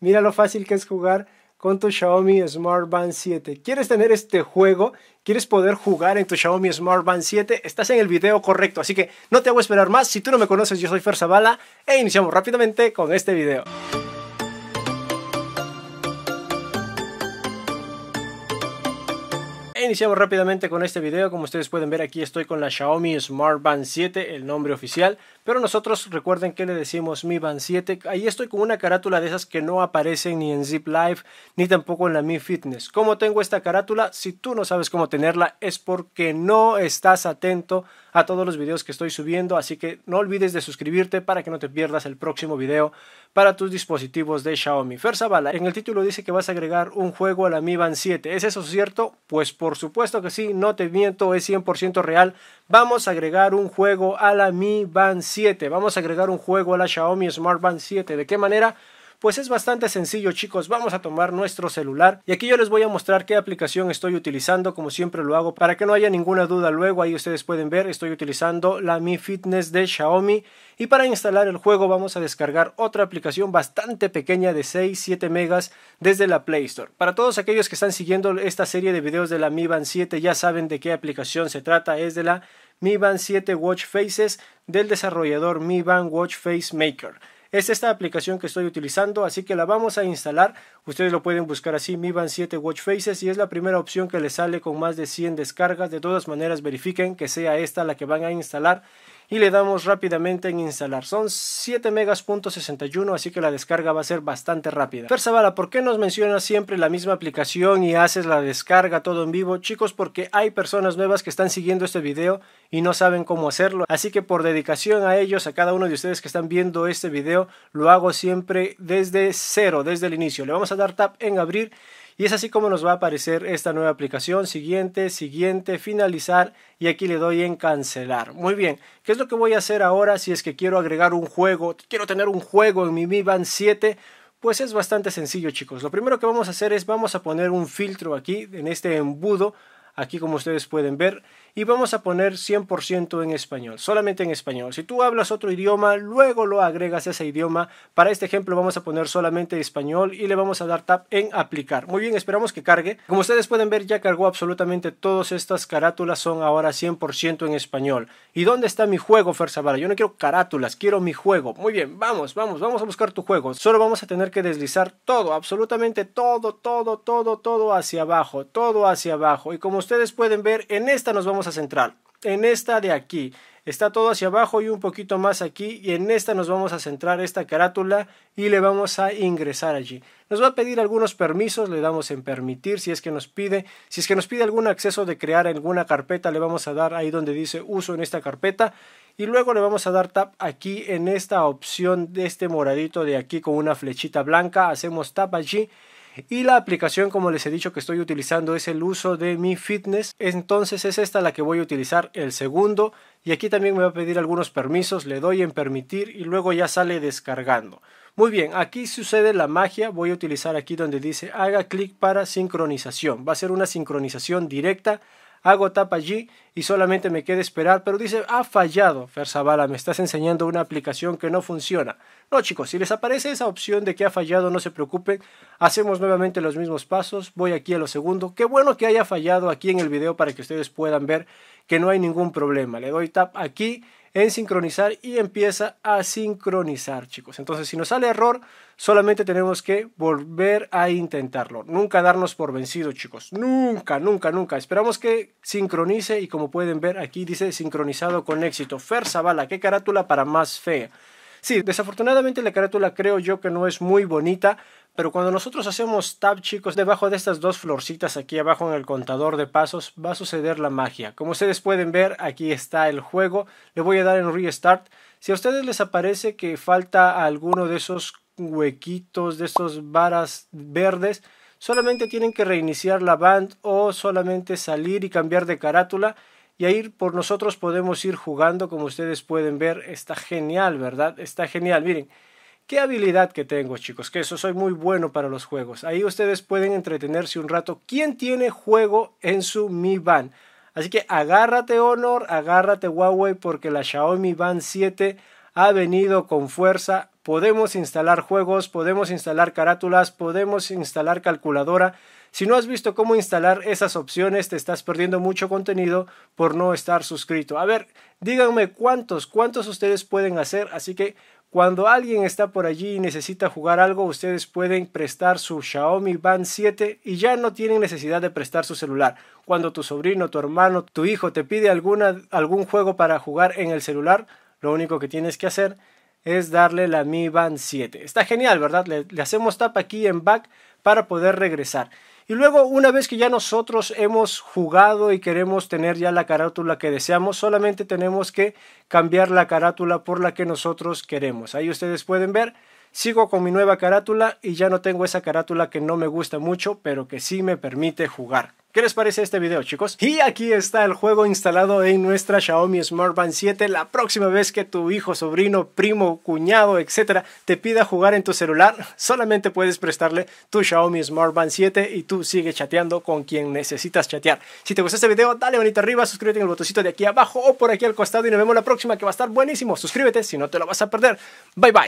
Mira lo fácil que es jugar con tu Xiaomi Smart Band 7. ¿Quieres tener este juego? ¿Quieres poder jugar en tu Xiaomi Smart Band 7? Estás en el video correcto, así que no te hago esperar más. Si tú no me conoces, yo soy Fer Zavala e iniciamos rápidamente con este video. iniciamos rápidamente con este video, como ustedes pueden ver aquí estoy con la Xiaomi Smart Band 7, el nombre oficial, pero nosotros recuerden que le decimos Mi Band 7, ahí estoy con una carátula de esas que no aparecen ni en Zip Live ni tampoco en la Mi Fitness. ¿Cómo tengo esta carátula? Si tú no sabes cómo tenerla es porque no estás atento a todos los videos que estoy subiendo, así que no olvides de suscribirte para que no te pierdas el próximo video para tus dispositivos de Xiaomi. First en el título dice que vas a agregar un juego a la Mi Band 7. ¿Es eso cierto? Pues por supuesto que sí, no te miento, es 100% real. Vamos a agregar un juego a la Mi Band 7. Vamos a agregar un juego a la Xiaomi Smart Band 7. ¿De qué manera? Pues es bastante sencillo chicos, vamos a tomar nuestro celular y aquí yo les voy a mostrar qué aplicación estoy utilizando como siempre lo hago para que no haya ninguna duda luego ahí ustedes pueden ver estoy utilizando la Mi Fitness de Xiaomi y para instalar el juego vamos a descargar otra aplicación bastante pequeña de 6-7 megas desde la Play Store. Para todos aquellos que están siguiendo esta serie de videos de la Mi Band 7 ya saben de qué aplicación se trata, es de la Mi Band 7 Watch Faces del desarrollador Mi Band Watch Face Maker. Es esta aplicación que estoy utilizando, así que la vamos a instalar Ustedes lo pueden buscar así, Mi Band 7 Watch Faces, y es la primera opción que les sale con más de 100 descargas. De todas maneras, verifiquen que sea esta la que van a instalar y le damos rápidamente en instalar. Son 7 megas.61, así que la descarga va a ser bastante rápida. Fersavala, ¿por qué nos mencionas siempre la misma aplicación y haces la descarga todo en vivo? Chicos, porque hay personas nuevas que están siguiendo este video y no saben cómo hacerlo. Así que por dedicación a ellos, a cada uno de ustedes que están viendo este video, lo hago siempre desde cero, desde el inicio. Le vamos a dar tap en abrir y es así como nos va a aparecer esta nueva aplicación, siguiente, siguiente, finalizar y aquí le doy en cancelar. Muy bien, ¿qué es lo que voy a hacer ahora si es que quiero agregar un juego, quiero tener un juego en mi Mi Band 7? Pues es bastante sencillo chicos, lo primero que vamos a hacer es vamos a poner un filtro aquí en este embudo, aquí como ustedes pueden ver y vamos a poner 100% en español, solamente en español. Si tú hablas otro idioma, luego lo agregas a ese idioma. Para este ejemplo vamos a poner solamente español y le vamos a dar tap en aplicar. Muy bien, esperamos que cargue. Como ustedes pueden ver, ya cargó absolutamente todas estas carátulas, son ahora 100% en español. ¿Y dónde está mi juego, Ferzabara? Yo no quiero carátulas, quiero mi juego. Muy bien, vamos, vamos, vamos a buscar tu juego. Solo vamos a tener que deslizar todo, absolutamente todo, todo, todo, todo hacia abajo, todo hacia abajo. Y como ustedes pueden ver, en esta nos vamos a centrar. En esta de aquí está todo hacia abajo y un poquito más aquí y en esta nos vamos a centrar esta carátula y le vamos a ingresar allí. Nos va a pedir algunos permisos, le damos en permitir si es que nos pide, si es que nos pide algún acceso de crear alguna carpeta le vamos a dar ahí donde dice uso en esta carpeta y luego le vamos a dar tap aquí en esta opción de este moradito de aquí con una flechita blanca, hacemos tap allí y la aplicación, como les he dicho, que estoy utilizando es el uso de Mi Fitness. Entonces es esta la que voy a utilizar el segundo. Y aquí también me va a pedir algunos permisos. Le doy en permitir y luego ya sale descargando. Muy bien, aquí sucede la magia. Voy a utilizar aquí donde dice haga clic para sincronización. Va a ser una sincronización directa hago tap allí y solamente me queda esperar, pero dice, ha fallado, Ferzabala. me estás enseñando una aplicación que no funciona. No, chicos, si les aparece esa opción de que ha fallado, no se preocupen, hacemos nuevamente los mismos pasos, voy aquí a lo segundo. Qué bueno que haya fallado aquí en el video para que ustedes puedan ver que no hay ningún problema. Le doy tap aquí en sincronizar y empieza a sincronizar, chicos. Entonces, si nos sale error, Solamente tenemos que volver a intentarlo. Nunca darnos por vencidos, chicos. Nunca, nunca, nunca. Esperamos que sincronice y como pueden ver aquí dice sincronizado con éxito. Fer Zavala, qué carátula para más fea. Sí, desafortunadamente la carátula creo yo que no es muy bonita, pero cuando nosotros hacemos tab chicos debajo de estas dos florcitas aquí abajo en el contador de pasos va a suceder la magia como ustedes pueden ver aquí está el juego le voy a dar en restart si a ustedes les aparece que falta alguno de esos huequitos, de esos varas verdes, solamente tienen que reiniciar la band o solamente salir y cambiar de carátula y ahí por nosotros podemos ir jugando como ustedes pueden ver está genial verdad está genial miren qué habilidad que tengo chicos que eso soy muy bueno para los juegos ahí ustedes pueden entretenerse un rato quién tiene juego en su mi band así que agárrate honor agárrate Huawei porque la Xiaomi Band 7 ha venido con fuerza podemos instalar juegos, podemos instalar carátulas, podemos instalar calculadora. Si no has visto cómo instalar esas opciones, te estás perdiendo mucho contenido por no estar suscrito. A ver, díganme cuántos, cuántos ustedes pueden hacer, así que cuando alguien está por allí y necesita jugar algo, ustedes pueden prestar su Xiaomi Band 7 y ya no tienen necesidad de prestar su celular. Cuando tu sobrino, tu hermano, tu hijo te pide alguna, algún juego para jugar en el celular, lo único que tienes que hacer es darle la Mi Band 7. Está genial, ¿verdad? Le, le, hacemos tap aquí en back para poder regresar. Y luego, una vez que ya nosotros hemos jugado y queremos tener ya la carátula que deseamos, solamente tenemos que cambiar la carátula por la que nosotros queremos. Ahí ustedes pueden ver, sigo con mi nueva carátula y ya no tengo esa carátula que no me gusta mucho, pero que sí me permite jugar. ¿Qué les parece este video chicos? Y aquí está el juego instalado en nuestra Xiaomi Smart Band 7. La próxima vez que tu hijo, sobrino, primo, cuñado, etcétera, te pida jugar en tu celular, solamente puedes prestarle tu Xiaomi Smart Band 7 y tú sigues chateando con quien necesitas chatear. Si te gustó este video, dale manita arriba, suscríbete en el botoncito de aquí abajo o por aquí al costado y nos vemos la próxima que va a estar buenísimo. Suscríbete si no te lo vas a perder. Bye bye.